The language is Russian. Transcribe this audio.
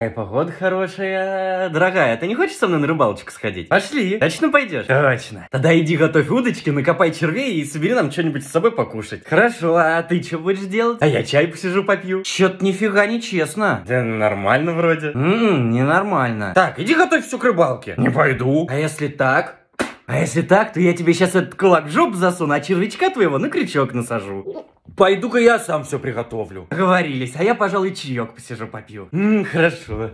Какая погода хорошая. Дорогая, ты не хочешь со мной на рыбалочку сходить? Пошли. Точно пойдешь? Точно. Тогда иди готовь удочки, накопай червей и собери нам что-нибудь с собой покушать. Хорошо, а ты что будешь делать? А я чай посижу попью. Чё-то нифига не честно. Да нормально вроде. Ммм, ненормально. Так, иди готовь всю к рыбалке. Не пойду. А если так? А если так, то я тебе сейчас этот кулак в жопу засуну, а червячка твоего на крючок насажу. Пойду-ка я сам все приготовлю. Говорились, а я, пожалуй, чаек посижу попью. М хорошо.